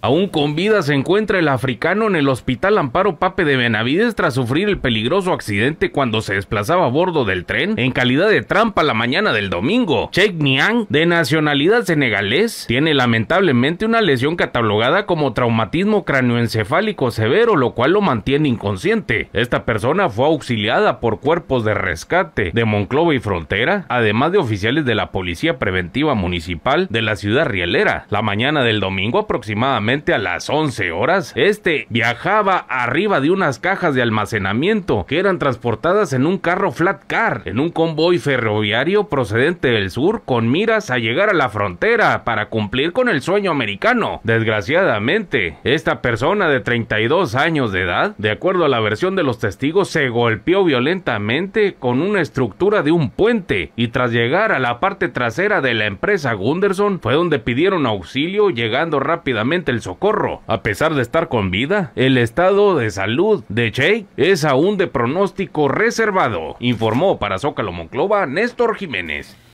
Aún con vida se encuentra el africano en el Hospital Amparo Pape de Benavides tras sufrir el peligroso accidente cuando se desplazaba a bordo del tren en calidad de trampa la mañana del domingo. Cheikh Niang, de nacionalidad senegalés, tiene lamentablemente una lesión catalogada como traumatismo cráneoencefálico severo, lo cual lo mantiene inconsciente. Esta persona fue auxiliada por cuerpos de rescate de Monclova y Frontera, además de oficiales de la Policía Preventiva Municipal de la ciudad rielera. La mañana del domingo aproximadamente a las 11 horas, este viajaba arriba de unas cajas de almacenamiento que eran transportadas en un carro flat car, en un convoy ferroviario procedente del sur con miras a llegar a la frontera para cumplir con el sueño americano. Desgraciadamente, esta persona de 32 años de edad, de acuerdo a la versión de los testigos, se golpeó violentamente con una estructura de un puente y tras llegar a la parte trasera de la empresa Gunderson fue donde pidieron auxilio llegando rápidamente socorro. A pesar de estar con vida, el estado de salud de Che es aún de pronóstico reservado, informó para Zócalo Monclova Néstor Jiménez.